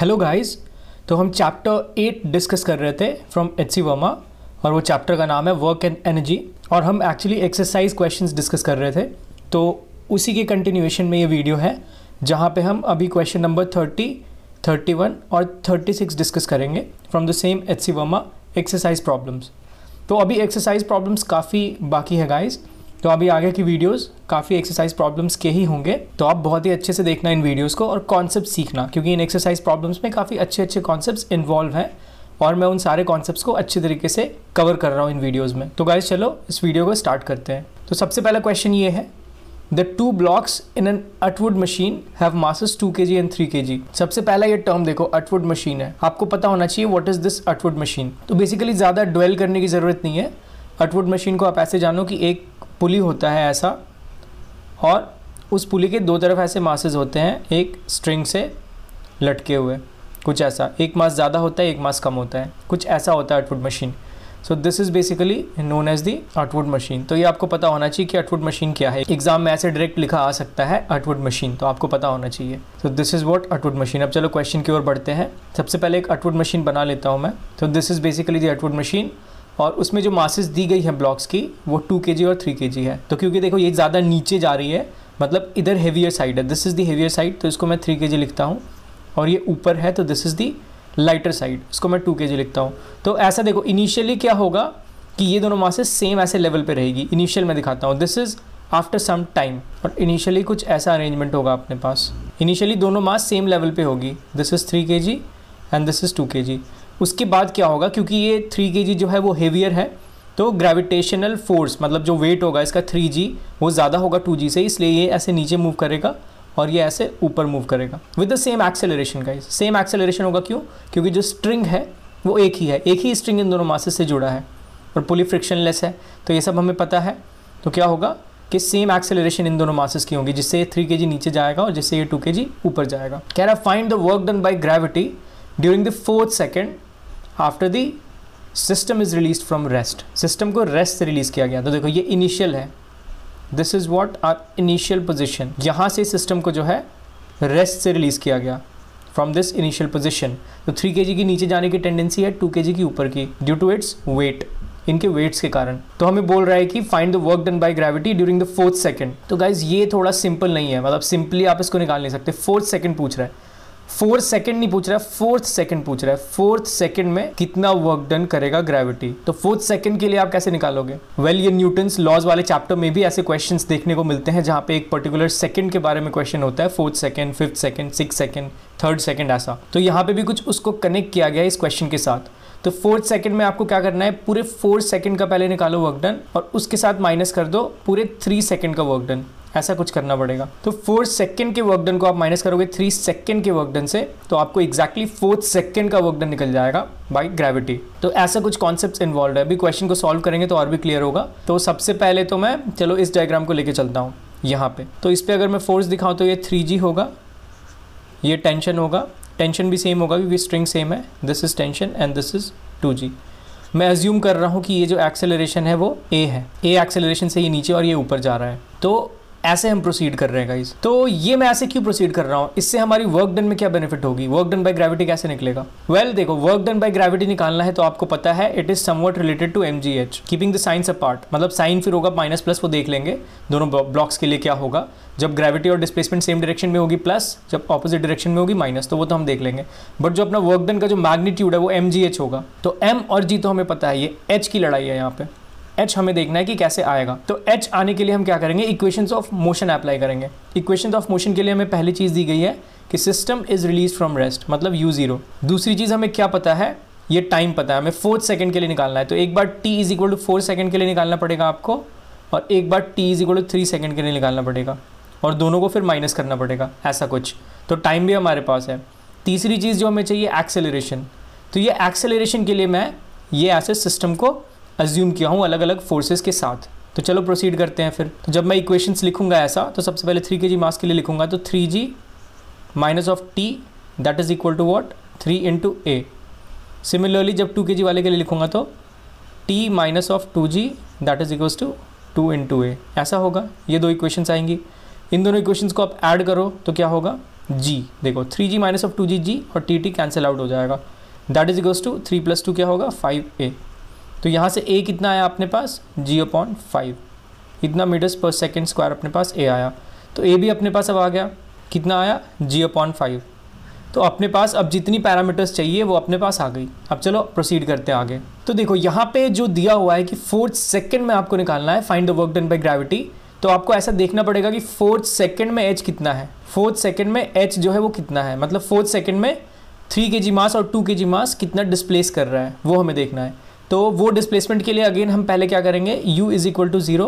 Hello guys तो हम chapter eight discuss कर रहे थे फ्रॉम एच सी वर्मा और वो चैप्टर का नाम है वर्क एंड एनर्जी और हम एक्चुअली एक्सरसाइज क्वेश्चंस डिस्कस कर रहे थे तो उसी के कंटिन्यूएशन में ये वीडियो है जहाँ पे हम अभी question number thirty thirty one और थर्टी सिक्स डिस्कस करेंगे from the same H C Verma exercise problems तो अभी एक्सरसाइज प्रॉब्लम्स काफ़ी बाकी है गाइज़ तो अभी आगे की वीडियोस काफ़ी एक्सरसाइज प्रॉब्लम्स के ही होंगे तो आप बहुत ही अच्छे से देखना इन वीडियोस को और कॉन्सेप्ट सीखना क्योंकि इन एक्सरसाइज प्रॉब्लम्स में काफ़ी अच्छे अच्छे कॉन्सेप्ट इन्वॉल्व हैं और मैं उन सारे कॉन्सेप्ट्स को अच्छे तरीके से कवर कर रहा हूँ इन वीडियोज़ में तो गाइज चलो इस वीडियो को स्टार्ट करते हैं तो सबसे पहला क्वेश्चन ये है the two blocks in an Atwood machine have masses two के जी एंड थ्री के जी सबसे पहला ये टर्म देखो अटवुड मशीन है आपको पता होना चाहिए what is this Atwood machine तो बेसिकली ज़्यादा ड्वेल करने की ज़रूरत नहीं है अटवुड मशीन को आप ऐसे जानो कि एक पुली होता है ऐसा और उस पुली के दो तरफ ऐसे मासेज होते हैं एक स्ट्रिंग से लटके हुए कुछ ऐसा एक मास ज़्यादा होता है एक मास कम होता है कुछ ऐसा होता है Atwood machine so this is basically known as the Atwood machine तो ये आपको पता होना चाहिए कि अटवुड मशीन क्या है एग्जाम में ऐसे डायरेक्ट लिखा आ सकता है अटवुड मशीन तो आपको पता होना चाहिए तो this is what Atwood machine अब चलो क्वेश्चन की ओर बढ़ते हैं सबसे पहले एक अटवुड मशीन बना लेता हूँ मैं तो this is basically the Atwood machine और उसमें जो मासेस दी गई है ब्लॉक्स की वो टू के और थ्री के है तो क्योंकि देखो ये ज़्यादा नीचे जा रही है मतलब इधर हेवियर साइड है this is the heavier side तो इसको मैं थ्री के लिखता हूँ और ये ऊपर है तो this is the lighter side इसको मैं टू के लिखता हूँ तो ऐसा देखो इनिशियली क्या होगा कि ये दोनों मासेस सेम ऐसे लेवल पे रहेगी इनिशियल मैं दिखाता हूँ this is after some time और इनिशियली कुछ ऐसा अरेंजमेंट होगा अपने पास इनिशियली दोनों मास सेम लेवल पे होगी this is three K G and this is two के जी उसके बाद क्या होगा क्योंकि ये थ्री के जी जो है वो हेवियर है तो ग्रेविटेशनल फोर्स मतलब जो वेट होगा इसका थ्री जी वो ज़्यादा होगा टू जी से इसलिए ये ऐसे नीचे मूव करेगा और ये ऐसे ऊपर मूव करेगा विद द सेम एक्सेलरेशन का सेम एक्सेलरेशन होगा क्यों क्योंकि जो स्ट्रिंग है वो एक ही है एक ही स्ट्रिंग इन दोनों मासेस से जुड़ा है और पुली फ्रिक्शनलेस है तो ये सब हमें पता है तो क्या होगा कि सेम एक्सेलरेशन इन दोनों मासेस की होंगी जिससे ये थ्री के जी नीचे जाएगा और जिससे ये टू के जी ऊपर जाएगा can I find the work done by gravity during the fourth second after the system is release from rest system को रेस्ट से रिलीज़ किया गया तो देखो ये इनिशियल है this is what are initial position यहाँ से सिस्टम को जो है रेस्ट से रिलीज़ किया गया फ्रॉम दिस इनिशियल पोजिशन तो थ्री के जी की नीचे जाने की टेंडेंसी है टू के जी की ऊपर की ड्यू टू इट्स वेट इनके वेट्स के कारण तो हमें बोल रहा है कि find the work done by gravity during the fourth second तो गाइज ये थोड़ा सिंपल नहीं है मतलब सिंपली आप इसको निकाल नहीं सकते फोर्थ सेकेंड पूछ रहा है फोर्थ सेकंड नहीं पूछ रहा है फोर्थ सेकंड पूछ रहा है फोर्थ सेकंड में कितना वर्क डन करेगा ग्रेविटी तो फोर्थ सेकंड के लिए आप कैसे निकालोगे वेल ये न्यूटन्स लॉज वाले चैप्टर में भी ऐसे क्वेश्चन देखने को मिलते हैं जहां पे एक पर्टिकुलर सेकंड के बारे में क्वेश्चन होता है fourth second fifth second six second third second ऐसा तो यहाँ पे भी कुछ उसको कनेक्ट किया गया है इस क्वेश्चन के साथ तो फोर्थ सेकंड में आपको क्या करना है पूरे फोर सेकंड का पहले निकालो वर्क डन और उसके साथ माइनस कर दो पूरे थ्री सेकंड का वर्क डन ऐसा कुछ करना पड़ेगा तो फोर सेकेंड के वर्कडन को आप माइनस करोगे थ्री सेकेंड के वर्कडन से तो आपको एग्जैक्टली फोर्थ सेकेंड का वर्कडन निकल जाएगा बाय ग्रेविटी तो ऐसा कुछ कॉन्सेप्ट इन्वॉल्व है अभी क्वेश्चन को सॉल्व करेंगे तो और भी क्लियर होगा तो सबसे पहले तो मैं चलो इस डायग्राम को लेकर चलता हूँ यहाँ पे तो इस पर अगर मैं फोर्स दिखाऊँ तो ये थ्री होगा ये टेंशन होगा टेंशन भी सेम होगा क्योंकि स्ट्रिंग सेम है this is tension and this is two G मैं एज्यूम कर रहा हूँ कि ये जो एक्सेलरेशन है वो ए है ए एक्सेलरेशन से ये नीचे और ये ऊपर जा रहा है तो ऐसे हम प्रोसीड कर रहे हैं गाइज तो ये मैं ऐसे क्यों प्रोसीड कर रहा हूँ इससे हमारी वर्क डन में क्या बेनिफिट होगी वर्क डन बाय ग्रेविटी कैसे निकलेगा वेल well, देखो वर्क डन बाय ग्रेविटी निकालना है तो आपको पता है it is something related to M ji H keeping the sine a part मतलब साइन फिर होगा माइनस प्लस वो देख लेंगे दोनों ब्लॉक्स के लिए क्या होगा जब ग्रेविटी और डिस्प्लेसमेंट सेम डायरेक्शन में होगी प्लस जब ऑपोजिट डायरेक्शन में होगी माइनस तो वो तो हम देख लेंगे बट जो अपना वर्क डन का जो मैग्नीट्यूड है वो एम जी एच होगा तो एम और जी तो हमें पता है ये एच की लड़ाई है यहाँ पे एच हमें देखना है कि कैसे आएगा तो एच आने के लिए हम क्या करेंगे इक्वेशन ऑफ मोशन अप्लाई करेंगे इक्वेशन ऑफ मोशन के लिए हमें पहली चीज़ दी गई है कि system is release from rest मतलब यू जीरो दूसरी चीज़ हमें क्या पता है ये टाइम पता है हमें फोर्थ सेकंड के लिए निकालना है तो एक बार t is equal to four second के लिए निकालना पड़ेगा आपको और एक बार t is equal to three second के लिए निकालना पड़ेगा और दोनों को फिर माइनस करना पड़ेगा ऐसा कुछ तो टाइम भी हमारे पास है तीसरी चीज़ जो हमें चाहिए एक्सेलरेशन तो ये एक्सेलरेशन के लिए मैं ये ऐसे सिस्टम को अज्यूम किया हूँ अलग अलग फोर्सेज के साथ तो चलो प्रोसीड करते हैं फिर तो जब मैं इक्वेशंस लिखूंगा ऐसा तो सबसे पहले थ्री के जी मास के लिए लिखूंगा तो three G minus of T that is equal to what three into a similarly जब टू के जी वाले के लिए लिखूंगा तो T minus of two G that is equal to two into a ऐसा होगा ये दो इक्वेशंस आएंगी इन दोनों इक्वेशंस को आप ऐड करो तो क्या होगा जी देखो three G minus of two G G और टी टी कैंसिल आउट हो जाएगा that is equals to three plus two क्या होगा फाइव ए तो यहाँ से ए कितना आया अपने पास जी पॉइंट फाइव इतना मीटर्स पर सेकेंड स्क्वायर अपने पास ए आया तो ए भी अपने पास अब आ गया कितना आया जी पॉइंट फाइव तो अपने पास अब जितनी पैरामीटर्स चाहिए वो अपने पास आ गई अब चलो प्रोसीड करते हैं आगे तो देखो यहाँ पे जो दिया हुआ है कि फोर्थ सेकेंड में आपको निकालना है find the work done by gravity तो आपको ऐसा देखना पड़ेगा कि फोर्थ सेकेंड में एच कितना है फोर्थ सेकेंड में एच जो है वो कितना है मतलब फोर्थ सेकंड में थ्री के जी मास और टू के जी मास कितना डिस्प्लेस कर रहा है वो हमें देखना है तो वो डिस्प्लेसमेंट के लिए अगेन हम पहले क्या करेंगे u is equal to zero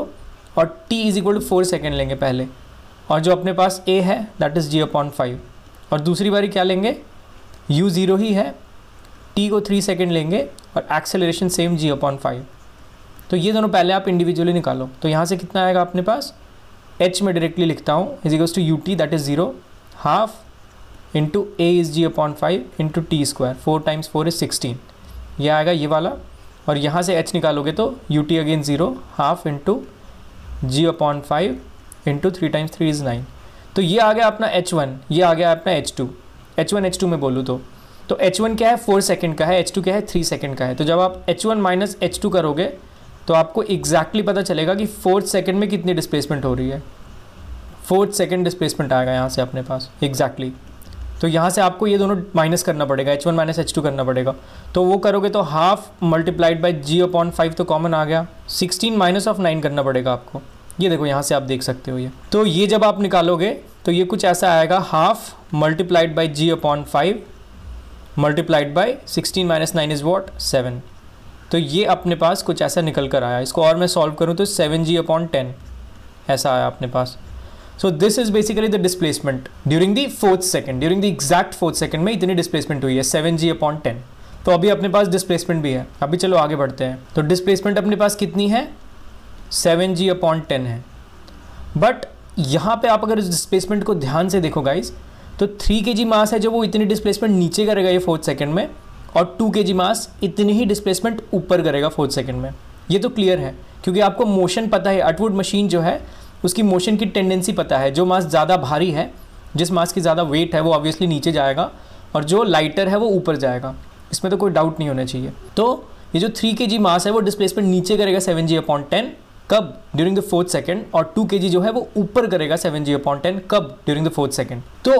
और t is equal to four second लेंगे पहले और जो अपने पास a है that is zero point five और दूसरी बारी क्या लेंगे u ज़ीरो ही है t को थ्री सेकेंड लेंगे और acceleration same zero point five तो ये दोनों पहले आप इंडिविजुअली निकालो तो यहाँ से कितना आएगा अपने पास एच में डायरेक्टली लिखता हूँ is equals to u t that is zero half into a is g point five into t square four times four is sixteen ये आएगा ये वाला और यहाँ से एच निकालोगे तो u t again zero half into g upon five into three times three is nine तो ये आ गया अपना एच वन ये आ गया अपना h two h one h two में बोलूँ तो तो एच वन क्या है फोर सेकेंड का है एच टू क्या है थ्री सेकेंड का है तो जब आप h one minus h two करोगे तो आपको एग्जैक्टली exactly पता चलेगा कि फोर्थ सेकेंड में कितनी डिस्प्लेसमेंट हो रही है फोर्थ सेकेंड डिस्प्लेसमेंट आएगा यहाँ से अपने पास एग्जैक्टली exactly. तो यहाँ से आपको ये दोनों माइनस करना पड़ेगा h one minus h two करना पड़ेगा तो वो करोगे तो half multiplied by g upon five तो कॉमन आ गया सिक्सटीन माइनस ऑफ नाइन करना पड़ेगा आपको ये देखो यहाँ से आप देख सकते हो ये तो ये जब आप निकालोगे तो ये कुछ ऐसा आएगा half multiplied by g upon five multiplied by sixteen minus nine is what seven तो ये अपने पास कुछ ऐसा निकल कर आया इसको और मैं सॉल्व करूँ तो सेवन जी अपॉन टेन ऐसा आया अपने पास so this is basically the displacement during the fourth second during the exact fourth second में इतनी डिस्प्लेसमेंट हुई है सेवन जी अपॉन टेन तो अभी अपने पास डिस्प्लेसमेंट भी है अभी चलो आगे बढ़ते हैं तो डिस्प्लेसमेंट अपने पास कितनी है सेवन जी अपॉन टेन है बट यहाँ पे आप अगर इस डिस्प्लेसमेंट को ध्यान से देखो गाइज तो थ्री के जी मास है जो वो इतनी डिस्प्लेसमेंट नीचे करेगा ये फोर्थ सेकेंड में और टू के जी मास इतनी ही डिस्प्लेसमेंट ऊपर करेगा फोर्थ सेकेंड में ये तो क्लियर है क्योंकि आपको मोशन पता है अटवुड मशीन जो है उसकी मोशन की टेंडेंसी पता है जो मास ज़्यादा भारी है जिस मास की ज़्यादा वेट है वो ऑब्वियसली नीचे जाएगा और जो लाइटर है वो ऊपर जाएगा इसमें तो कोई डाउट नहीं होना चाहिए तो ये जो थ्री के जी मास है वो डिस्प्लेसमेंट नीचे करेगा सेवन जी अपॉन टेन कब ड्यूरिंग द फोर्थ सेकेंड और टू के जी जो है वो ऊपर करेगा सेवन जी अपॉन टेन कब ड्यूरिंग द फोर्थ सेकेंड तो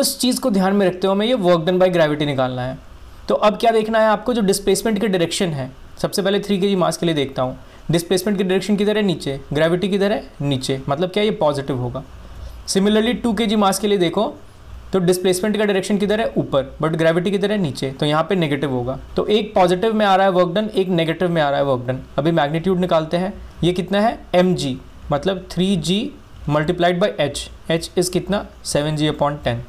उस चीज़ को ध्यान में रखते हुए हमें ये वर्क डन बाई ग्रेविटी निकालना है तो अब क्या देखना है आपको जो डिस्प्लेसमेंट के डायरेक्शन है सबसे पहले थ्री के जी मास के लिए देखता हूँ डिस्प्लेसमेंट की डायरेक्शन किधर है नीचे ग्रेविटी किधर है नीचे मतलब क्या ये पॉजिटिव होगा सिमिलरली टू के जी मास के लिए देखो तो डिस्प्लेसमेंट का डायरेक्शन किधर है ऊपर बट ग्रेविटी किधर है नीचे तो यहाँ पे नेगेटिव होगा तो एक पॉजिटिव में आ रहा है वर्क डन एक नेगेटिव में आ रहा है वर्क डन अभी मैग्नीट्यूड निकालते हैं ये कितना है एम जी मतलब three g multiplied by h h is कितना सेवन जी अपॉइंट टेन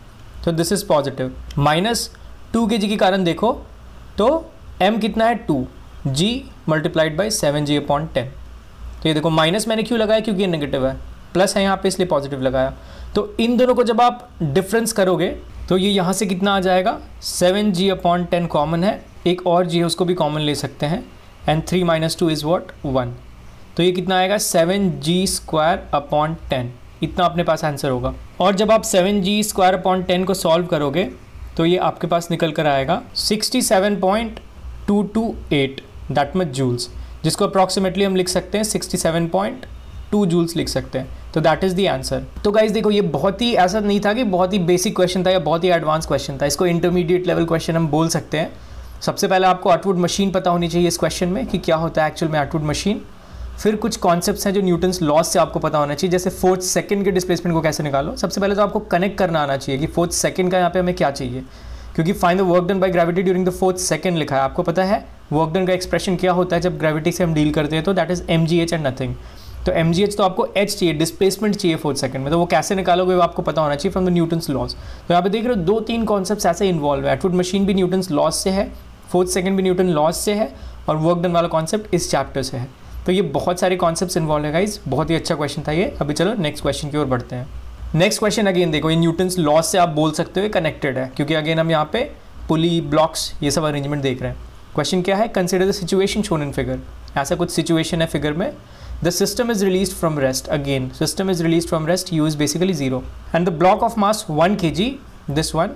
तो this is positive minus two के जी के कारण देखो तो एम कितना है two g multiplied by seven g upon ten तो ये देखो माइनस मैंने क्यों लगाया क्योंकि ये नेगेटिव है प्लस है यहाँ पे इसलिए पॉजिटिव लगाया तो इन दोनों को जब आप डिफरेंस करोगे तो ये यहाँ से कितना आ जाएगा seven g upon ten common है एक और जी है उसको भी कॉमन ले सकते हैं and three minus two is what one तो ये कितना आएगा seven g square upon ten इतना अपने पास आंसर होगा और जब आप seven g square upon ten को सॉल्व करोगे तो ये आपके पास निकल कर आएगा sixty seven point two two eight that much joules जिसको अप्रॉक्सीमेटली हम लिख सकते हैं sixty seven point two joules लिख सकते हैं तो दैट इज़ दी आंसर तो गाइज देखो ये बहुत ही ऐसा नहीं था कि बहुत ही बेसिक क्वेश्चन था या बहुत ही एडवांस क्वेश्चन था इसको इंटरमीडिएट लेवल क्वेश्चन हम बोल सकते हैं सबसे पहले आपको अटवुड मशीन पता होनी चाहिए इस क्वेश्चन में कि क्या होता है एक्चुअल में अटवुड मशीन फिर कुछ कॉन्सेप्ट्स हैं जो न्यूटन्स लॉस से आपको पता होना चाहिए जैसे फोर्थ सेकंड के डिस्प्लेसमेंट को कैसे निकालो सबसे पहले तो आपको कनेक्ट करना आना चाहिए कि फोर्थ सेकंड का यहाँ पे हमें क्या चाहिए क्योंकि find the work done by gravity during the fourth second लिखा है आपको पता है वर्क डन का एक्सप्रेशन क्या होता है जब ग्रेविटी से हम डील करते हैं तो that is m ji h and nothing तो एम जी एच तो आपको एच चाहिए डिस्प्लेसमेंट चाहिए फोर्थ सेकंड में तो वो कैसे निकालोगे वो आपको पता होना चाहिए फ्रॉम द न्यूटन्स लॉस तो यहाँ पे देख रहे हो दो तीन कॉन्सेप्ट ऐसे इन्वॉल्व है एटफुट मशीन भी न्यूटन्स लॉस से है फोर्थ सेकंड भी न्यूटन लॉस से है और वर्क डन वाला कॉन्सेप्ट इस चैप्टर से है तो ये बहुत सारे कॉन्सेप्ट इन्वॉल्व है गाइज बहुत ही अच्छा क्वेश्चन था ये अभी चलो नेक्स्ट क्वेश्चन की ओर बढ़ते हैं नेक्स्ट क्वेश्चन अगेन देखो ये न्यूटन्स लॉस से आप बोल सकते हो कनेक्टेड है क्योंकि अगेन हम यहाँ पे पुली ब्लॉक्स ये सब अरेंजमेंट देख रहे हैं क्वेश्चन क्या है consider the situation shown in figure ऐसा कुछ सिचुएशन है फिगर में the system is release from rest again system is release from rest u is basically zero and the block of mass one k g this one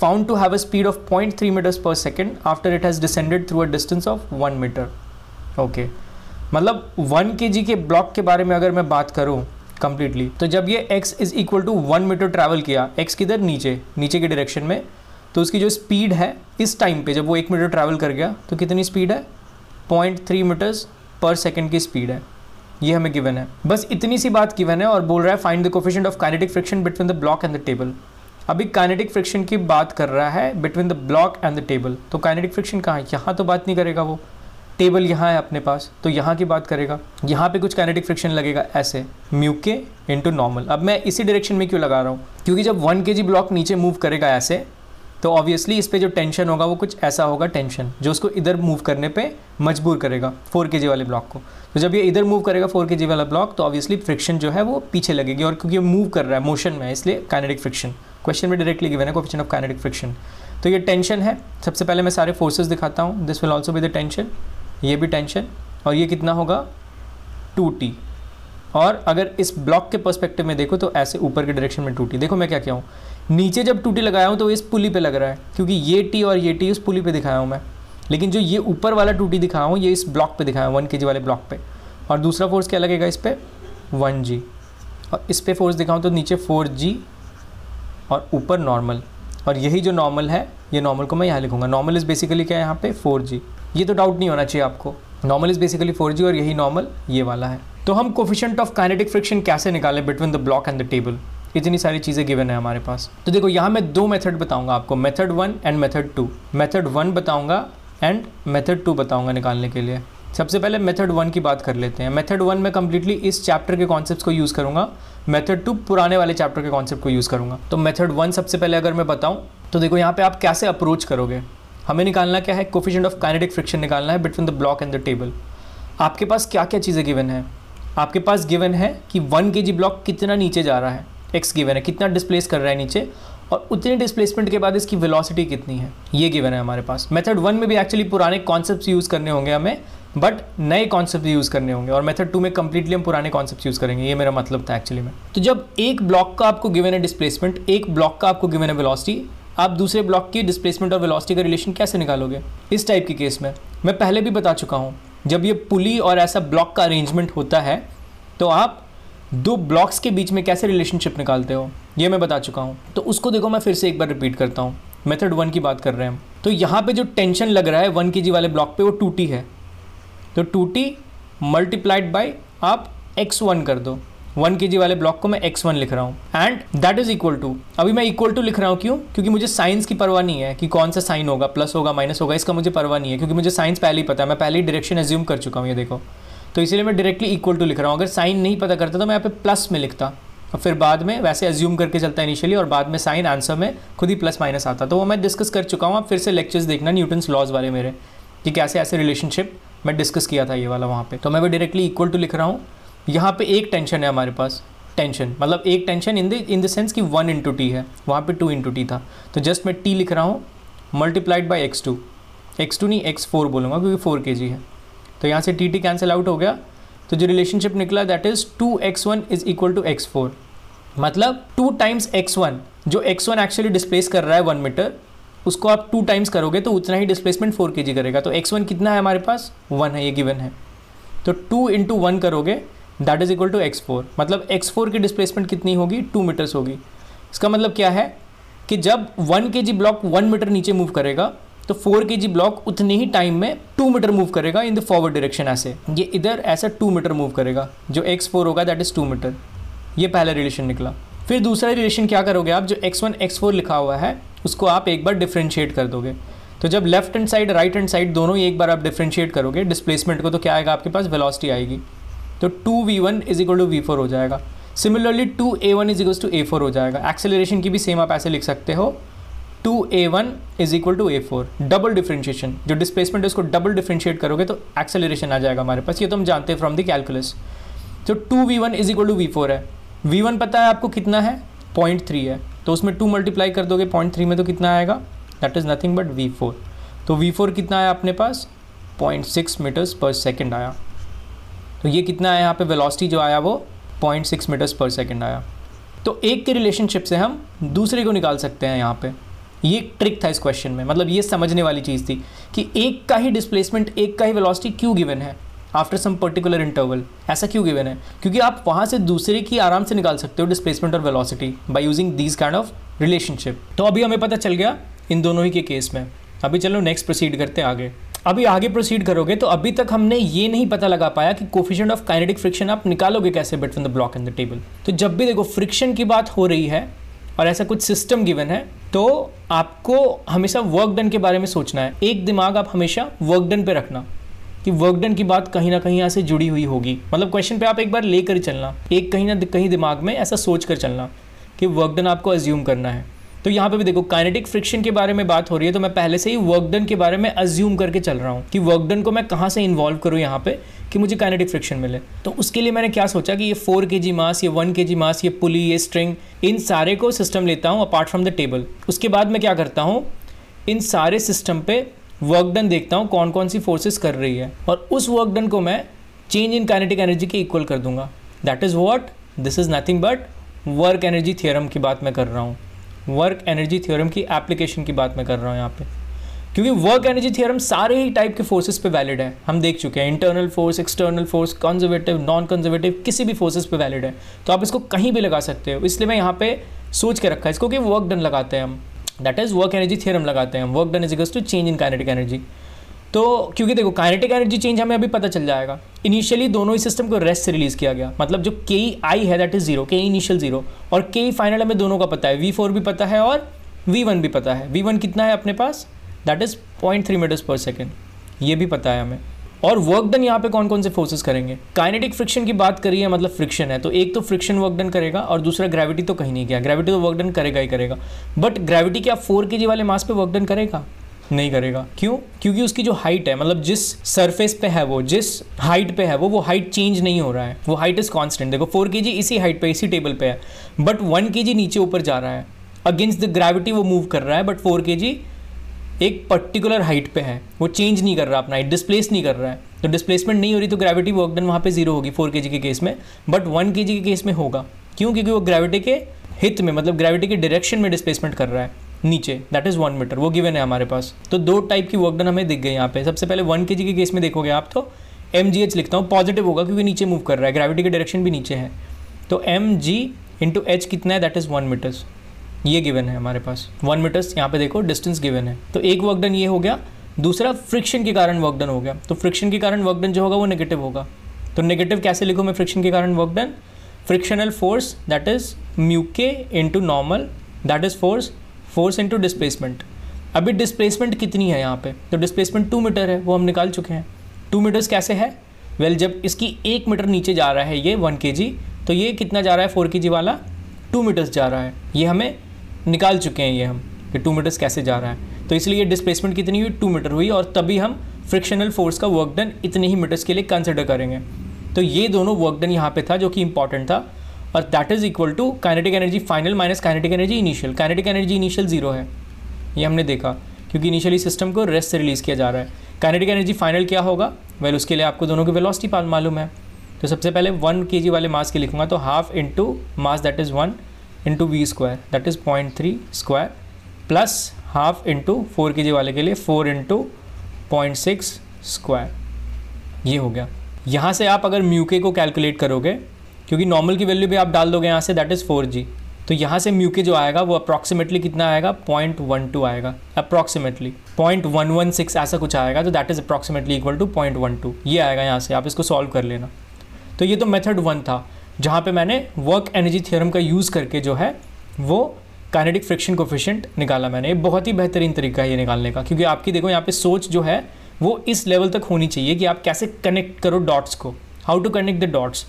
found to have a speed of point three metres per second after it has descended through a distance of one metre okay मतलब one k g के block के बारे में अगर मैं बात करूँ completely तो जब ये x is equal to one metre travel किया एक्स किधर नीचे नीचे के डायरेक्शन में तो उसकी जो स्पीड है इस टाइम पे जब वो एक मीटर ट्रैवल कर गया तो कितनी स्पीड है point three metres per second की स्पीड है ये हमें गिवन है बस इतनी सी बात गिवन है और बोल रहा है find the coefficient of kinetic friction between the block and the table अभी काइनेटिक फ्रिक्शन की बात कर रहा है between the block and the table तो काइनेटिक फ्रिक्शन कहाँ है यहाँ तो बात नहीं करेगा वो टेबल यहाँ है अपने पास तो यहाँ की बात करेगा यहाँ पे कुछ काइनेटिक फ्रिक्शन लगेगा ऐसे म्यू के इंटू नॉर्मल अब मैं इसी डायरेक्शन में क्यों लगा रहा हूँ क्योंकि जब वन के ब्लॉक नीचे मूव करेगा ऐसे तो ऑब्वियसली इस पर जो टेंशन होगा वो कुछ ऐसा होगा टेंशन जो उसको इधर मूव करने पे मजबूर करेगा फोर के वाले ब्लॉक को तो जब ये इधर मूव करेगा फोर के वाला ब्लॉक तो ऑब्वियसली फ्रिक्शन जो है वो पीछे लगेगी और क्योंकि मूव कर रहा है मोशन में इसलिए कैनेडिक फ्रिक्शन क्वेश्चन में डायरेक्टली गिवन है क्वेश्चन ऑफ कैनेडिक फ्रिक्शन तो ये टेंशन है सबसे पहले मैं सारे फोर्सेस दिखाता हूँ this will also be the tension ये भी टेंशन और ये कितना होगा टू टी और अगर इस ब्लॉक के पर्सपेक्टिव में देखो तो ऐसे ऊपर के डायरेक्शन में टूटी देखो मैं क्या क्या हूँ नीचे जब टूटी लगाया हूँ तो इस पुली पे लग रहा है क्योंकि ये टी और ये टी उस पुली पे दिखाया हूँ मैं लेकिन जो ये ऊपर वाला टूटी दिखाया हूँ ये इस ब्लॉक पे दिखाया हूँ वन के वाले ब्लॉक पे और दूसरा फोर्स क्या लगेगा इस पर वन जी और इस पर फोर्स दिखाऊँ तो नीचे फोर जी और ऊपर नॉर्मल और यही जो नॉर्मल है ये नॉर्मल को मैं यहाँ लिखूँगा नॉर्मल इज़ बेसिकली क्या है यहाँ पे फोर जी ये तो डाउट नहीं होना चाहिए आपको normal is basically four g और यही नॉर्मल ये वाला है तो हम कोफिशेंट ऑफ काइनेटिक फ्रिक्शन कैसे निकालें between the block and the table इतनी सारी चीज़ें गिवन है हमारे पास तो देखो यहाँ मैं दो मेथड बताऊंगा आपको method one and method two method one बताऊंगा एंड मेथड टू बताऊंगा निकालने के लिए सबसे पहले मेथड वन की बात कर लेते हैं मेथड वन में कम्प्लीटली इस चैप्टर के कॉन्सेप्ट को यूज़ करूँगा मेथड टू पुराने वाले चैप्टर के कॉन्सेप्ट को यूज़ करूँगा तो मेथड वन सबसे पहले अगर मैं बताऊँ तो देखो यहाँ पर आप कैसे अप्रोच करोगे हमें निकालना क्या है कोफिशेंट ऑफ काइनेटिक फ्रिक्शन निकालना है between the block and the table आपके पास क्या क्या चीज़ें गिवन है आपके पास गिवन है कि वन के ब्लॉक कितना नीचे जा रहा है एक्स गिवन है कितना डिस्प्लेस कर रहा है नीचे और उतने डिस्प्लेसमेंट के बाद इसकी वेलोसिटी कितनी है ये गिवन है हमारे पास मेथड वन में भी एक्चुअली पुराने कॉन्सेप्ट यूज़ करने होंगे हमें बट नए कॉन्सेप्ट यूज़ करने होंगे और मेथड टू में कंप्लीटली हम पुराने कॉन्सेप्ट यूज़ करेंगे ये मेरा मतलब था एक्चुअली में तो जब एक ब्लॉक का आपको गिवन है डिस्प्लेसमेंट एक ब्लॉक का आपको गिवन है वेलोसिटी आप दूसरे ब्लॉक की डिस्प्लेसमेंट और वेलोसिटी का रिलेशन कैसे निकालोगे इस टाइप के केस में मैं पहले भी बता चुका हूँ जब ये पुली और ऐसा ब्लॉक का अरेंजमेंट होता है तो आप दो ब्लॉक्स के बीच में कैसे रिलेशनशिप निकालते हो ये मैं बता चुका हूँ तो उसको देखो मैं फिर से एक बार रिपीट करता हूँ मेथड वन की बात कर रहे हैं तो यहाँ पे जो टेंशन लग रहा है वन के जी वाले ब्लॉक पे वो टूटी है तो टूटी मल्टीप्लाइड बाई आप एक्स वन कर दो वन के वाले ब्लॉक को मैं एक्स वन लिख रहा हूँ and that is equal to अभी मैं इक्वल टू लिख रहा हूँ क्यों क्योंकि मुझे साइंस की परवाह नहीं है कि कौन सा साइन होगा प्लस होगा माइनस होगा इसका मुझे परवाह नहीं है क्योंकि मुझे साइंस पहले ही पता है मैं पहले ही डायरेक्शन एज्यूम कर चुका हूँ ये देखो तो इसलिए मैं डायरेक्टली इक्वल टू लिख रहा हूँ अगर साइन नहीं पता करता तो मैं यहाँ पे प्लस में लिखता और फिर बाद में वैसे एज्यूम करके चलता है इनिशियली और बाद में साइन आंसर में खुद ही प्लस माइनस आता तो वो मैं डिस्कस कर चुका हूँ आप फिर से लेक्चर्स देखना न्यूटन्स लॉज वाले मेरे कि कैसे ऐसे रिलेशनशिप मैं डिस्कस किया था ये वाला वहाँ पे तो मैं भी डायरेक्टली इक्वल टू लिख रहा हूँ यहाँ पे एक टेंशन है हमारे पास टेंशन मतलब एक tension in the in the sense कि वन इंटू टी है वहाँ पे टू इंटू टी था तो जस्ट मैं टी लिख रहा हूँ multiplied by x two x two नहीं एक्स फोर बोलूँगा क्योंकि फोर के जी है तो यहाँ से टी टी कैंसिल आउट हो गया तो जो रिलेशनशिप निकला that is two x one is equal to x four मतलब टू टाइम्स एक्स वन जो एक्स वन एक्चुअली डिस्प्लेस कर रहा है वन मीटर उसको आप टू टाइम्स करोगे तो उतना ही डिस्प्लेसमेंट फोर के जी करेगा तो एक्स वन कितना है हमारे पास वन है ये गिवन है तो टू इंटू वन करोगे that is equal to x four मतलब एक्स फोर की डिस्प्लेसमेंट कितनी होगी टू मीटर्स होगी इसका मतलब क्या है कि जब one k g block one metre नीचे मूव करेगा तो फोर के जी ब्लॉक उतने ही टाइम में टू मीटर मूव करेगा इन द फॉरवर्ड डायरेक्शन ऐसे ये इधर ऐसा टू मीटर मूव करेगा जो एक्स फोर होगा दैट इज़ टू मीटर ये पहला रिलेशन निकला फिर दूसरा रिलेशन क्या करोगे आप जो एक्स वन एक्स फोर लिखा हुआ है उसको आप एक बार डिफ्रेंशिएट कर दोगे तो जब left hand side right hand side दोनों ही एक बार आप डिफ्रेंशिएट करोगे डिस्प्लेसमेंट को तो क्या आएगा आपके पास वेलोसिटी आएगी तो two v one is equal to v four हो जाएगा similarly two a one is equal to a four हो जाएगा एक्सेलरेशन की भी सेम आप ऐसे लिख सकते हो two a one is equal to a four double differentiation जो डिस्प्लेसमेंट है उसको डबल डिफ्रेंशिएट करोगे तो एक्सेलरेशन आ जाएगा हमारे पास ये तो हम जानते हैं फ्रॉम द कैलकुलस तो two v one is equal to v four है वी वन पता है आपको कितना है पॉइंट थ्री है तो उसमें टू मल्टीप्लाई कर दोगे पॉइंट थ्री में तो कितना आएगा that is nothing but v four तो वी फोर कितना आया अपने पास point six metres per second आया तो ये कितना आया यहाँ पे वेलोसिटी जो आया वो 0.6 मीटर्स पर सेकंड आया तो एक के रिलेशनशिप से हम दूसरे को निकाल सकते हैं यहाँ पे ये एक ट्रिक था इस क्वेश्चन में मतलब ये समझने वाली चीज़ थी कि एक का ही डिस्प्लेसमेंट एक का ही वेलोसिटी क्यों गिवन है आफ्टर सम पर्टिकुलर इंटरवल ऐसा क्यों गिवन है क्योंकि आप वहाँ से दूसरे की आराम से निकाल सकते हो डिस्प्लेसमेंट और velocity by using these kind of relationship तो अभी हमें पता चल गया इन दोनों ही के केस में अभी चलो नेक्स्ट प्रोसीड करते हैं आगे अभी आगे प्रोसीड करोगे तो अभी तक हमने ये नहीं पता लगा पाया कि कोफिशेंट ऑफ काइनेटिक फ्रिक्शन आप निकालोगे कैसे between the block and the table तो जब भी देखो फ्रिक्शन की बात हो रही है और ऐसा कुछ सिस्टम गिवन है तो आपको हमेशा वर्क डन के बारे में सोचना है एक दिमाग आप हमेशा वर्क डन पे रखना कि वर्क डन की बात कहीं ना कहीं यहाँ से जुड़ी हुई होगी मतलब क्वेश्चन पे आप एक बार लेकर चलना एक कहीं ना कहीं दिमाग में ऐसा सोच कर चलना कि वर्क डन आपको एज्यूम करना है तो यहाँ पे भी देखो काइनेटिक फ्रिक्शन के बारे में बात हो रही है तो मैं पहले से ही वर्कडन के बारे में अज्यूम करके चल रहा हूँ कि वर्कडन को मैं कहाँ से इन्वॉल्व करूँ यहाँ पे कि मुझे काइनेटिक फ्रिक्शन मिले तो उसके लिए मैंने क्या सोचा कि ये फोर के जी मास ये वन के जी मास ये पुली ये स्ट्रिंग इन सारे को सिस्टम लेता हूँ अपार्ट फ्रॉम द टेबल उसके बाद मैं क्या करता हूँ इन सारे सिस्टम पे वर्क डन देखता हूँ कौन कौन सी फोर्सेस कर रही है और उस वर्क डन को मैं चेंज इन काइनेटिक एनर्जी के इक्वल कर दूंगा that is what this is nothing but work energy theorem की बात मैं कर रहा हूँ वर्क एनर्जी थ्योरम की एप्लीकेशन की बात मैं कर रहा हूँ यहाँ पे क्योंकि वर्क एनर्जी थ्योरम सारे ही टाइप के फोर्सेस पे वैलिड है हम देख चुके हैं internal force external force conservative non conservative किसी भी फोर्सेस पे वैलिड है तो आप इसको कहीं भी लगा सकते हो इसलिए मैं यहाँ पे सोच के रखा है इसको कि वर्क डन लगाते हैं हम that is work energy theorem लगाते हैं work done is equals to change in kinetic energy तो क्योंकि देखो काइनेटिक एनर्जी चेंज हमें अभी पता चल जाएगा इनिशियली दोनों ही सिस्टम को रेस्ट से रिलीज किया गया मतलब जो के आई है that is zero k initial zero और के फाइनल हमें दोनों का पता है वी फोर भी पता है और वी वन भी पता है वी वन कितना है अपने पास that is point three metres per second ये भी पता है हमें और वर्क डन यहाँ पे कौन कौन से फोर्सेस करेंगे काइनेटिक फ्रिक्शन की बात करिए मतलब फ्रिक्शन है तो एक तो फ्रिक्शन वर्क डन करेगा और दूसरा ग्रेविटी तो कहीं नहीं गया ग्रेविटी तो वर्क डन करेगा ही करेगा बट ग्रेविटी क्या फोर के वाले मास पे वर्क डन करेगा नहीं करेगा क्यों क्योंकि उसकी जो हाइट है मतलब जिस सरफेस पे है वो जिस हाइट पे है वो वो हाइट चेंज नहीं हो रहा है वो हाइट इज़ कॉन्स्टेंट देखो फोर के इसी हाइट पे इसी टेबल पे है बट वन के नीचे ऊपर जा रहा है अगेंस्ट द ग्रेविटी वो मूव कर रहा है बट फोर के एक पर्टिकुलर हाइट पे है वो चेंज नहीं कर रहा अपना हाइट डिस्प्लेस नहीं कर रहा है तो डिस्प्लेसमेंट नहीं हो रही तो ग्रेविटी वर्क डन वहाँ पे जीरो होगी फोर के के केस में बट वन के के केस में होगा क्यों क्योंकि वो ग्रेविटी के हित में मतलब ग्रेविटी के डायरेक्शन में डिस्प्लेसमेंट कर रहा है नीचे दैट इज़ वन मीटर वो गिवन है हमारे पास तो दो टाइप की वर्क डन हमें दिख गए यहाँ पे सबसे पहले वन के जी के केस में देखोगे आप तो एम जी एच लिखता हूँ पॉजिटिव होगा क्योंकि नीचे मूव कर रहा है ग्रेविटी के डायरेक्शन भी नीचे है तो एम जी इंटू एच कितना है दैट इज़ वन मीटर्स ये गिवन है हमारे पास वन मीटर्स यहाँ पे देखो डिस्टेंस गिवन है तो एक वर्क डन ये हो गया दूसरा फ्रिक्शन के कारण वर्क डन हो गया तो फ्रिक्शन के कारण वर्क डन जो होगा वो नेगेटिव होगा तो नेगेटिव कैसे लिखो मैं फ्रिक्शन के कारण work done frictional force that is mu k into normal that is force force into displacement अभी डिस्प्लेसमेंट कितनी है यहाँ पे तो डिस्प्लेसमेंट टू मीटर है वो हम निकाल चुके हैं टू मीटर्स कैसे है वेल well, जब इसकी एक मीटर नीचे जा रहा है ये वन के तो ये कितना जा रहा है फोर के वाला टू मीटर्स जा रहा है ये हमें निकाल चुके हैं ये हम कि टू मीटर्स कैसे जा रहा है तो इसलिए डिस्प्लेसमेंट कितनी हुई टू मीटर हुई और तभी हम फ्रिक्शनल फोर्स का वर्क डन इतने ही मीटर्स के लिए कंसिडर करेंगे तो ये दोनों वर्क डन यहाँ पे था जो कि इंपॉर्टेंट था और that is equal to kinetic energy final minus kinetic energy initial kinetic energy initial zero है ये हमने देखा क्योंकि इनिशियली सिस्टम को रेस्ट से रिलीज़ किया जा रहा है काइनेटिक एनर्जी फाइनल क्या होगा वेल उसके लिए आपको दोनों की वेलोसिटी मालूम है तो सबसे पहले वन के वाले मास के लिखूंगा तो half into mass that is one into v square that is point three square plus half into four के वाले के लिए four into point six square ये हो गया यहाँ से आप अगर म्यूके को कैलकुलेट करोगे क्योंकि नॉर्मल की वैल्यू भी आप डाल दोगे यहाँ say that is four G तो यहाँ से म्यू के जो आएगा वो अप्रॉक्सीमेटली कितना आएगा पॉइंट वन टू आएगा approximately point one one six ऐसा कुछ आएगा तो that is approximately equal to point one two ये आएगा यहाँ से आप इसको सॉल्व कर लेना तो ये तो मेथड वन था जहाँ पे मैंने वर्क एनर्जी थ्योरम का यूज़ करके जो है वो काइनेटिक फ्रिक्शन कोफिशेंट निकाला मैंने बहुत ही बेहतरीन तरीका है ये निकालने का क्योंकि आपकी देखो यहाँ पे सोच जो है वो इस लेवल तक होनी चाहिए कि आप कैसे कनेक्ट करो डॉट्स को how to connect the dots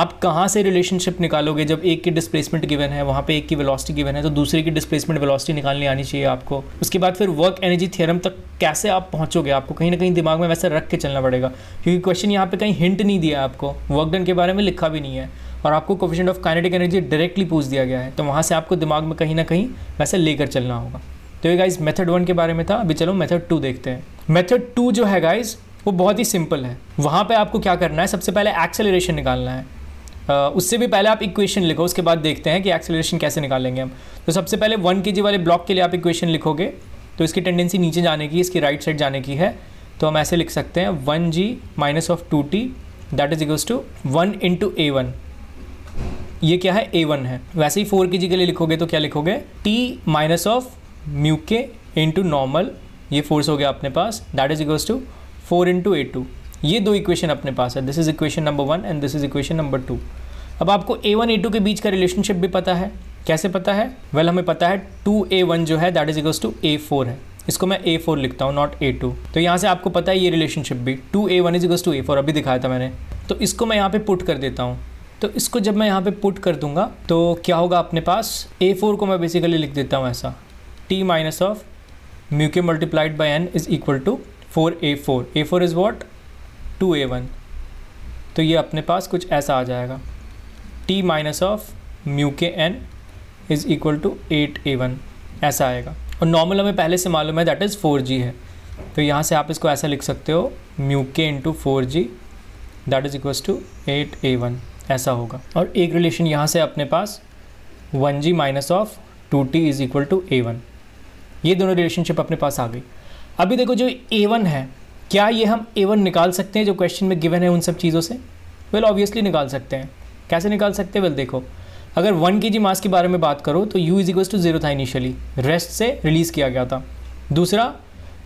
आप कहाँ से रिलेशनशिप निकालोगे जब एक की डिस्प्लेसमेंट गिवन है वहाँ पे एक की वेलोसिटी गिवन है तो दूसरे की डिस्प्लेसमेंट वेलोसिटी निकालनी आनी चाहिए आपको उसके बाद फिर वर्क एनर्जी थ्योरम तक कैसे आप पहुँचोगे आपको कहीं ना कहीं दिमाग में वैसे रख के चलना पड़ेगा क्योंकि क्वेश्चन यहाँ पर कहीं हिंट नहीं दिया आपको वर्क डन के बारे में लिखा भी नहीं है और आपको coefficient of kinetic energy directly पूछ दिया गया है तो वहाँ से आपको दिमाग में कहीं ना कहीं वैसे लेकर चलना होगा तो ये गाइज मेथड वन के बारे में था अभी चलो मेथड टू देखते हैं मेथड टू जो है गाइज वो बहुत ही सिंपल है वहाँ पे आपको क्या करना है सबसे पहले एक्सेलरेशन निकालना है उससे भी पहले आप इक्वेशन लिखो उसके बाद देखते हैं कि एक्सेलरेशन कैसे निकालेंगे हम तो सबसे पहले वन के वाले ब्लॉक के लिए आप इक्वेशन लिखोगे तो इसकी टेंडेंसी नीचे जाने की इसकी राइट साइड जाने की है तो हम ऐसे लिख सकते हैं one g minus of two T that is equals to one into a one ये क्या है ए वन है वैसे ही फोर के जी के लिए लिखोगे तो क्या लिखोगे T minus of mu k into normal ये फोर्स हो गया अपने पास that is equals to four into a two ये दो इक्वेशन अपने पास है this is equation number one and this is equation number two अब आपको ए वन ए टू के बीच का रिलेशनशिप भी पता है कैसे पता है वेल well, हमें पता है टू ए वन जो है that is equals to a four है इसको मैं ए फोर लिखता हूँ नॉट ए टू तो यहाँ से आपको पता है ये रिलेशनशिप भी two a one is equals to a four अभी दिखाया था मैंने तो इसको मैं यहाँ पे पुट कर देता हूँ तो इसको जब मैं यहाँ पे पुट कर दूंगा तो क्या होगा अपने पास ए फोर को मैं बेसिकली लिख देता हूँ ऐसा T minus of mu k multiplied by N is equal to four a four a four is what two a one तो ये अपने पास कुछ ऐसा आ जाएगा T minus of mu k N is equal to eight a one ऐसा आएगा और नॉर्मल हमें पहले से मालूम है दैट इज़ फोर जी है तो यहाँ से आप इसको ऐसा लिख सकते हो mu k into four g that is equal to eight a one ऐसा होगा और एक रिलेशन यहाँ से अपने पास one g minus of two T is equal to a one ये दोनों रिलेशनशिप अपने पास आ गई अभी देखो जो ए वन है क्या ये हम ए वन निकाल सकते हैं जो क्वेश्चन में गिवन है उन सब चीज़ों से वेल well, ऑब्वियसली निकाल सकते हैं कैसे निकाल सकते हैं वेल देखो अगर वन के जी मास के बारे में बात करो तो u is equal to zero था इनिशियली रेस्ट से रिलीज़ किया गया था दूसरा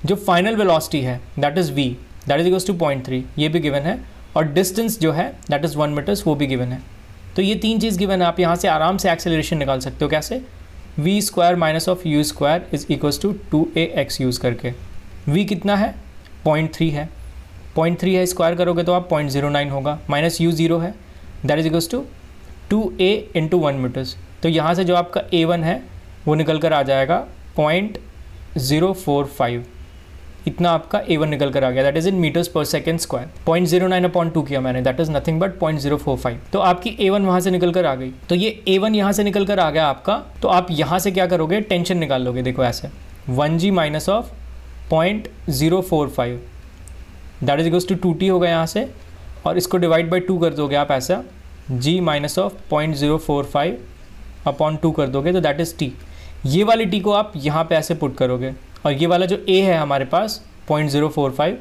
जो फाइनल वेलोसिटी है that is v that is equal to point three ये भी गिवन है और डिस्टेंस जो है दैट इज़ वन मीटर्स वो भी गिवन है तो ये तीन चीज़ गिवन है आप यहाँ से आराम से एक्सेलरेशन निकाल सकते हो कैसे v square minus of u square is equals to two a x use करके वी कितना है पॉइंट थ्री है पॉइंट थ्री है स्क्वायर करोगे तो आप पॉइंट जीरो नाइन होगा माइनस यू जीरो है that is equals to two a into one meters तो यहाँ से जो आपका ए वन है वो निकल कर आ जाएगा पॉइंट ज़ीरो फोर फाइव इतना आपका ए वन निकल कर आ गया that is in meters per second square point zero nine upon two किया मैंने that is nothing but point zero four five तो आपकी ए वन वहाँ से निकल कर आ गई तो ये ए वन यहाँ से निकल कर आ गया आपका तो आप यहाँ से क्या करोगे टेंशन निकाल लोगे देखो ऐसे one g minus of point zero four five that is equals to two T होगा यहाँ से और इसको डिवाइड बाई टू कर दोगे आप ऐसा g minus of point zero four five upon two कर दोगे तो दैट इज़ टी ये वाली टी को आप यहाँ पे ऐसे पुट करोगे और ये वाला जो ए है हमारे पास पॉइंट ज़ीरो फोर फाइव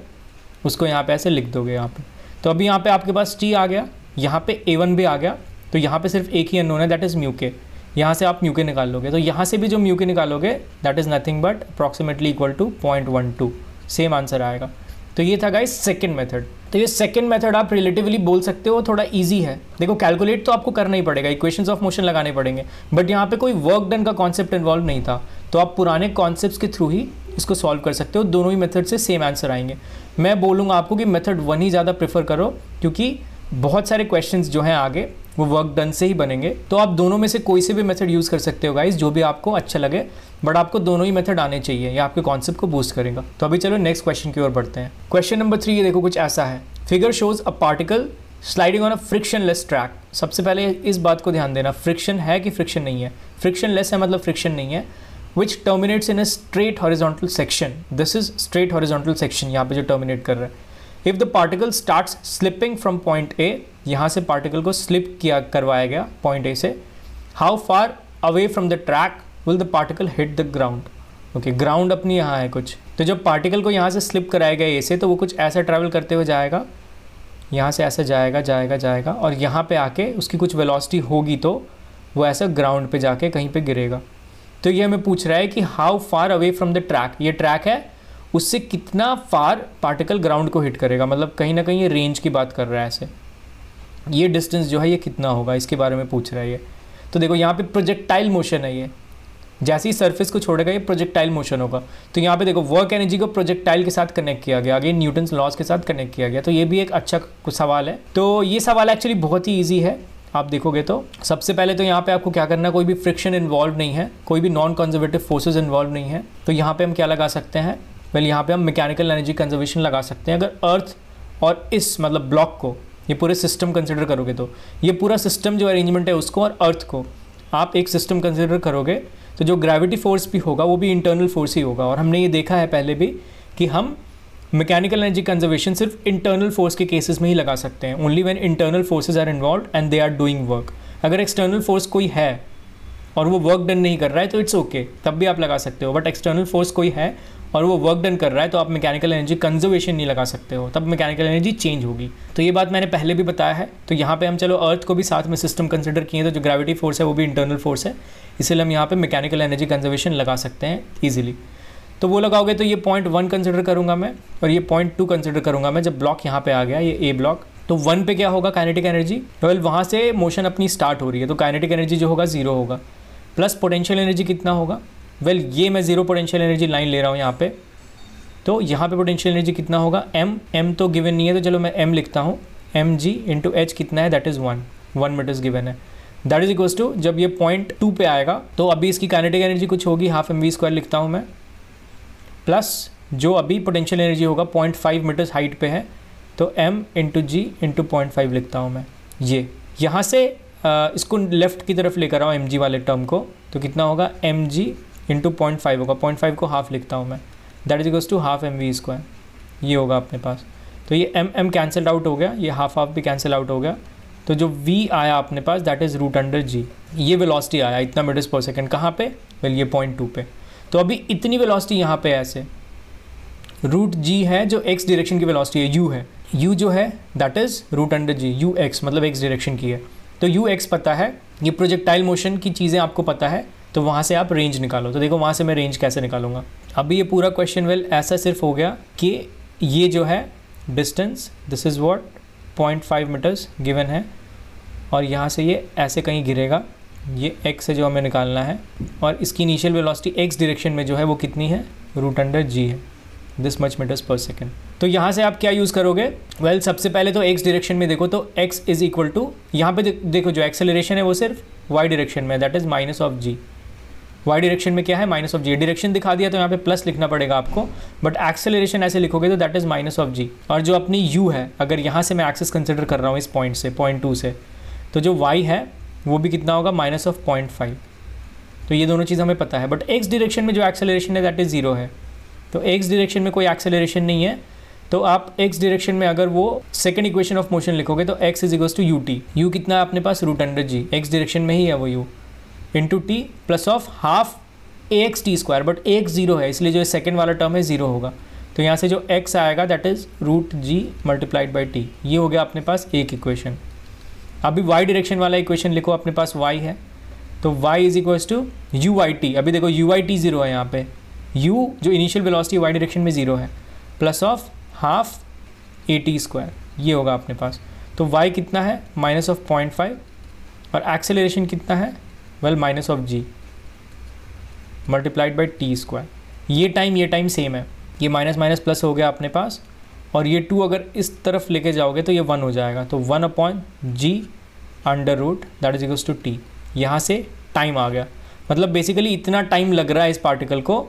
उसको यहाँ पे ऐसे लिख दोगे यहाँ पे तो अभी यहाँ पे आपके पास टी आ गया यहाँ पे ए वन भी आ गया तो यहाँ पे सिर्फ एक ही अनोन है दैट इज़ म्यू के यहाँ से आप म्यू के निकाल लोगे तो यहाँ से भी जो म्यू के निकालोगे that is nothing but approximately equal to point one two same answer आएगा तो ये था गाइस सेकेंड मेथड तो ये सेकेंड मेथड आप रिलेटिवली बोल सकते हो थोड़ा ईजी है देखो कैलकुलेट तो आपको करना ही पड़ेगा इक्वेशंस ऑफ मोशन लगाने पड़ेंगे बट यहाँ पे कोई वर्क डन का कॉन्सेप्ट इन्वॉल्व नहीं था तो आप पुराने कॉन्सेप्ट के थ्रू ही इसको सॉल्व कर सकते हो दोनों ही मेथड से सेम आंसर आएंगे मैं बोलूँगा आपको कि मेथड वन ही ज़्यादा प्रेफर करो क्योंकि बहुत सारे क्वेश्चन जो हैं आगे वो वर्क डन से ही बनेंगे तो आप दोनों में से कोई से भी मेथड यूज़ कर सकते हो गाइज जो भी आपको अच्छा लगे बट आपको दोनों ही मेथड आने चाहिए या आपके कॉन्सेप्ट को बूस्ट करेगा तो अभी चलो नेक्स्ट क्वेश्चन की ओर बढ़ते हैं क्वेश्चन नंबर थ्री ये देखो कुछ ऐसा है figure shows a particle sliding on a frictionless track सबसे पहले इस बात को ध्यान देना फ्रिक्शन है कि फ्रिक्शन नहीं है फ्रिक्शन लेस है मतलब फ्रिक्शन नहीं है which terminates in a straight horizontal section this is straight horizontal section यहाँ पे जो टर्मिनेट कर रहा है if the particle start slipping from point A यहाँ से पार्टिकल को स्लिप किया करवाया गया पॉइंट ए से how far away from the track will the particle hit the ground okay ground अपनी यहाँ है कुछ तो जब पार्टिकल को यहाँ से स्लिप कराया गया ए से तो वो कुछ ऐसा ट्रैवल करते हुए जाएगा यहाँ से ऐसा जाएगा जाएगा जाएगा और यहाँ पे आके उसकी कुछ वेलोसिटी होगी तो वो ऐसा ग्राउंड पे जाके कहीं पे गिरेगा तो ये हमें पूछ रहा है कि how far away from the track ये ट्रैक है उससे कितना फार पार्टिकल ग्राउंड को हिट करेगा मतलब कहीं ना कहीं ये रेंज की बात कर रहा है ऐसे ये डिस्टेंस जो है ये कितना होगा इसके बारे में पूछ रहा है ये तो देखो यहाँ पे प्रोजेक्टाइल मोशन है ये जैसे ही सरफेस को छोड़ेगा ये प्रोजेक्टाइल मोशन होगा तो यहाँ पे देखो वर्क एनर्जी को प्रोजेक्टाइल के साथ कनेक्ट किया गया आगे न्यूटन्स लॉज के साथ कनेक्ट किया गया तो ये भी एक अच्छा सवाल है तो ये सवाल एक्चुअली बहुत ही ईजी है आप देखोगे तो सबसे पहले तो यहाँ पे आपको क्या करना है कोई भी फ्रिक्शन इन्वॉल्व नहीं है कोई भी नॉन कंजर्वेटिव फोर्सेज इन्वॉल्व नहीं है तो यहाँ पे हम क्या लगा सकते हैं वेल well, यहाँ पे हम मैकेनिकल एनर्जी कंजर्वेशन लगा सकते हैं अगर अर्थ और इस मतलब ब्लॉक को ये पूरे सिस्टम कंसिडर करोगे तो ये पूरा सिस्टम जो अरेंजमेंट है उसको और अर्थ को आप एक सिस्टम कंसिडर करोगे तो जो ग्रेविटी फोर्स भी होगा वो भी इंटरनल फोर्स ही होगा और हमने ये देखा है पहले भी कि हम मैकेनिकल एनर्जी कंजर्वेशन सिर्फ इंटरनल फोर्स के केसेस में ही लगा सकते हैं only when internal forces are involve and they are doing work अगर एक्सटर्नल फोर्स कोई है और वो वर्क डन नहीं कर रहा है तो इट्स ओके okay, तब भी आप लगा सकते हो बट एक्सटर्नल फोर्स कोई है और वो वर्क डन कर रहा है तो आप मैकेनिकल एनर्जी कंजर्वेशन नहीं लगा सकते हो तब मैकेनिकल एनर्जी चेंज होगी तो ये बात मैंने पहले भी बताया है तो यहाँ पे हम चलो अर्थ को भी साथ में सिस्टम कंसिडर किए तो जो ग्रेविटी फोर्स है वो भी इंटरनल फोर्स है इसलिए हम यहाँ पर मैकेनिकल एनर्जी कंजर्वेशन लगा सकते हैं ईजिली तो वो लगाओगे तो ये पॉइंट वन कंसिडर करूँगा मैं और ये पॉइंट टू कंसिडर करूँगा मैं जब ब्लॉक यहाँ पर आ गया ये ए ब्लॉक तो वन पे क्या होगा काइनेटिक एनर्जी वेल वहाँ से मोशन अपनी स्टार्ट हो रही है तो काइनेटिक एनर्जी जो होगा ज़ीरो होगा प्लस पोटेंशियल एनर्जी कितना होगा वेल well, ये मैं ज़ीरो पोटेंशियल एनर्जी लाइन ले रहा हूँ यहाँ पे तो यहाँ पे पोटेंशियल एनर्जी कितना होगा एम एम तो गिवन नहीं है तो चलो मैं एम लिखता हूँ एम जी इंटू एच कितना है that is one one meters given है दैट इज़ इक्वल्स टू जब ये पॉइंट टू पे आएगा तो अभी इसकी कैनेटिक एनर्जी कुछ होगी हाफ एम वी स्क्वायर लिखता हूँ मैं प्लस जो अभी पोटेंशियल एनर्जी होगा पॉइंट फाइव मीटर्स हाइट पर है तो m into g into point five लिखता हूँ मैं ये यहाँ से आ, इसको लेफ्ट की तरफ लेकर आओ एम जी वाले टर्म को तो कितना होगा m g into point five होगा पॉइंट फाइव को हाफ लिखता हूँ मैं that is equals to half m v square ये होगा अपने पास तो ये एम एम कैंसल आउट हो गया ये हाफ हाफ भी कैंसिल आउट हो गया तो जो v आया अपने पास that is root under g ये वेलोसिटी आया इतना मीटर्स पर सेकेंड कहाँ पे वेल ये पॉइंट टू पे तो अभी इतनी वेलोसिटी यहाँ पे ऐसे रूट जी है जो एक्स डायरेक्शन की वेलोसिटी है यू है यू जो है that is root under g u x मतलब एक्स डायरेक्शन की है तो यू एक्स पता है ये प्रोजेक्टाइल मोशन की चीज़ें आपको पता है तो वहाँ से आप रेंज निकालो तो देखो वहाँ से मैं रेंज कैसे निकालूंगा अभी ये पूरा क्वेश्चन वेल ऐसा सिर्फ हो गया कि ये जो है distance this is what point five meters given है और यहाँ से ये ऐसे कहीं गिरेगा ये एक्स से जो हमें निकालना है और इसकी इनिशियल वेलोसिटी एक्स डायरेक्शन में जो है वो कितनी है रूट अंडर जी है this much meters per second तो यहाँ से आप क्या यूज़ करोगे वेल well, सबसे पहले तो एक्स डायरेक्शन में देखो तो एक्स इज़ इक्वल टू यहाँ पे देखो जो एक्सेलरेशन है वो सिर्फ वाई डायरेक्शन में that is minus of g y direction में क्या है माइनस ऑफ जी डायरेक्शन दिखा दिया तो यहाँ पे प्लस लिखना पड़ेगा आपको बट एक्सेलरेशन ऐसे लिखोगे तो that is minus of g और जो अपनी यू है अगर यहाँ से मैं एक्सेस कंसिडर कर रहा हूँ इस पॉइंट से पॉइंट टू से तो जो वाई है वो भी कितना होगा माइनस ऑफ पॉइंट फाइव तो ये दोनों चीज़ हमें पता है बट एक्स डिरेक्शन में जो एक्सेलरेशन है दैट इज़ ज़ीरो है तो एक्स डिरेक्शन में कोई एक्सेलरेशन नहीं है तो आप एक्स डिरेक्शन में अगर वो सेकेंड इक्वेशन ऑफ मोशन लिखोगे तो x is equals to u t u कितना है अपने पास root under g x direction में ही है वो u into t plus of half a x t square but एक जीरो है इसलिए जो सेकेंड वाला टर्म है ज़ीरो होगा तो यहाँ से जो एक्स आएगा that is root g multiplied by t ये हो गया अपने पास एक इक्वेशन अभी वाई डायरेक्शन वाला इक्वेशन लिखो अपने पास वाई है तो y is equal to u I t अभी देखो यू आई टी ज़ीरो है यहाँ पे यू जो इनिशियल वेलोसिटी वाई डायरेक्शन में ज़ीरो है plus of half a t square ये होगा अपने पास तो y कितना है माइनस ऑफ पॉइंट फाइव और एक्सेलरेशन कितना है well minus of g multiplied by t square ये टाइम ये टाइम सेम है ये माइनस माइनस प्लस हो गया अपने पास और ये टू अगर इस तरफ लेके जाओगे तो ये वन हो जाएगा तो one upon g under root that is equals to t यहाँ से टाइम आ गया मतलब बेसिकली इतना टाइम लग रहा है इस पार्टिकल को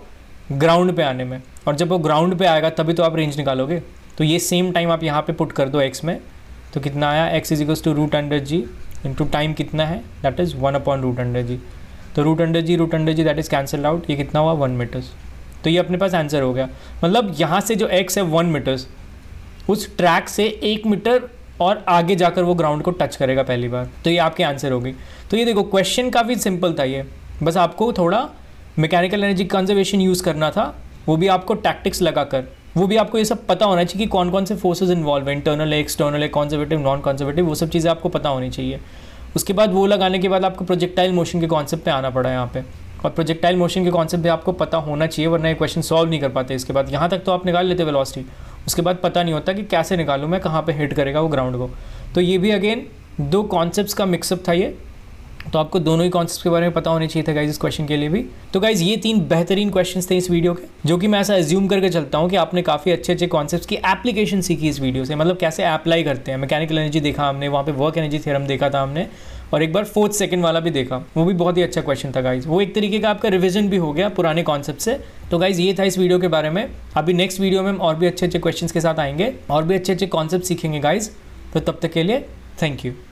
ग्राउंड पे आने में और जब वो ग्राउंड पे आएगा तभी तो आप रेंज निकालोगे तो ये सेम टाइम आप यहाँ पे पुट कर दो एक्स में तो कितना आया x is equals to root under g into time कितना है that is one upon root under g तो root under g root under g that is cancel out ये कितना हुआ वन मीटर्स तो ये अपने पास आंसर हो गया मतलब यहाँ से जो एक्स है वन मीटर्स उस ट्रैक से एक मीटर और आगे जाकर वो ग्राउंड को टच करेगा पहली बार तो ये आपके आंसर हो गई तो ये देखो क्वेश्चन काफ़ी सिंपल था ये बस आपको थोड़ा मैकेनिकल एनर्जी कंजर्वेशन यूज़ करना था वो भी आपको टैक्टिक्स लगाकर वो भी आपको ये सब पता होना चाहिए कि कौन कौन से फोर्सेज इन्वॉल्व है इंटरनल है एक्सटर्नल है कॉन्जर्वेटिव नॉन कॉन्जर्वेटिव वो सब चीज़ें आपको पता होनी चाहिए उसके बाद वो लगाने के बाद आपको प्रोजेक्टाइल मोशन के कॉन्सेप्ट आना पड़ा यहाँ पे और प्रोजेक्टाइल मोशन के कॉन्सेप्ट भी आपको पता होना चाहिए वरना ये क्वेश्चन सॉल्व नहीं कर पाते इसके बाद यहाँ तक तो आप निकाल लेते वेलोसिटी उसके बाद पता नहीं होता कि कैसे निकालूँ मैं कहाँ पर हिट करेगा वो ग्राउंड को तो ये भी अगेन दो कॉन्सेप्ट का मिक्सअप था ये तो आपको दोनों ही कॉन्सेप्ट के बारे में पता होने चाहिए था गाइज इस क्वेश्चन के लिए भी तो गाइज ये तीन बेहतरीन क्वेश्चन थे इस वीडियो के जो कि मैं ऐसा एज्यूम करके चलता हूँ कि आपने काफ़ी अच्छे अच्छे कॉन्सेप्ट की एप्लीकेशन सीखी इस वीडियो से मतलब कैसे अप्लाई करते हैं मैकेनिकल एनर्जी देखा हमने वहाँ पे वर्क एनर्जी थ्योरम देखा था हमने और एक बार फोर्थ सेकंड वाला भी देखा वो भी बहुत ही अच्छा क्वेश्चन था गाइज वो एक तरीके का आपका रिविजन भी हो गया पुराने कॉन्सेप्ट से तो गाइज ये था इस वीडियो के बारे में अभी नेक्स्ट वीडियो में हम और भी अच्छे अच्छे क्वेश्चन के साथ आएंगे और भी अच्छे अच्छे कॉन्सेप्ट सीखेंगे गाइज तो तब तक के लिए थैंक यू